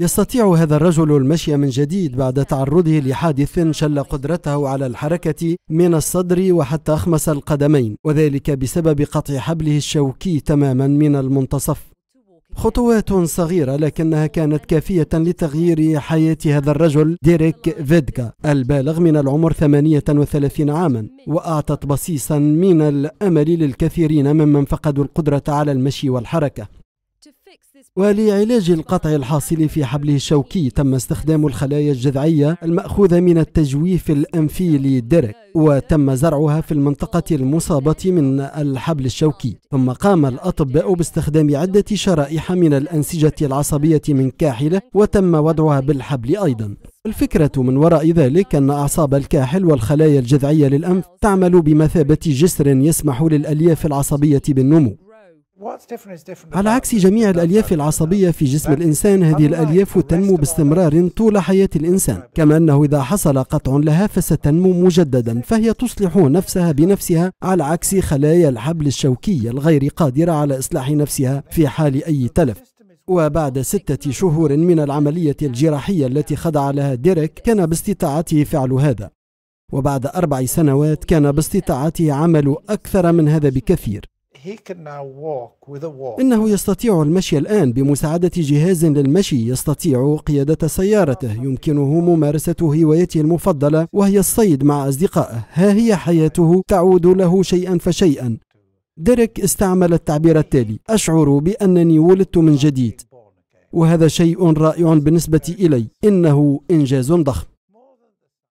يستطيع هذا الرجل المشي من جديد بعد تعرضه لحادث شل قدرته على الحركة من الصدر وحتى أخمص القدمين وذلك بسبب قطع حبله الشوكي تماما من المنتصف خطوات صغيرة لكنها كانت كافية لتغيير حياة هذا الرجل ديريك فيدكا البالغ من العمر 38 عاما وأعطت بصيصا من الأمل للكثيرين ممن فقدوا القدرة على المشي والحركة ولعلاج القطع الحاصل في حبله الشوكي تم استخدام الخلايا الجذعية المأخوذة من التجويف الأنفي لديريك وتم زرعها في المنطقة المصابة من الحبل الشوكي ثم قام الأطباء باستخدام عدة شرائح من الأنسجة العصبية من كاحلة وتم وضعها بالحبل أيضا الفكرة من وراء ذلك أن أعصاب الكاحل والخلايا الجذعية للأنف تعمل بمثابة جسر يسمح للألياف العصبية بالنمو على عكس جميع الألياف العصبية في جسم الإنسان هذه الألياف تنمو باستمرار طول حياة الإنسان كما أنه إذا حصل قطع لها فستنمو مجددا فهي تصلح نفسها بنفسها على عكس خلايا الحبل الشوكي الغير قادرة على إصلاح نفسها في حال أي تلف وبعد ستة شهور من العملية الجراحية التي خضع لها ديريك كان باستطاعته فعل هذا وبعد أربع سنوات كان باستطاعته عمل أكثر من هذا بكثير إنه يستطيع المشي الآن بمساعدة جهاز للمشي يستطيع قيادة سيارته يمكنه ممارسة هوايته المفضلة وهي الصيد مع أصدقائه ها هي حياته تعود له شيئا فشيئا ديريك استعمل التعبير التالي أشعر بأنني ولدت من جديد وهذا شيء رائع بالنسبة إلي إنه إنجاز ضخم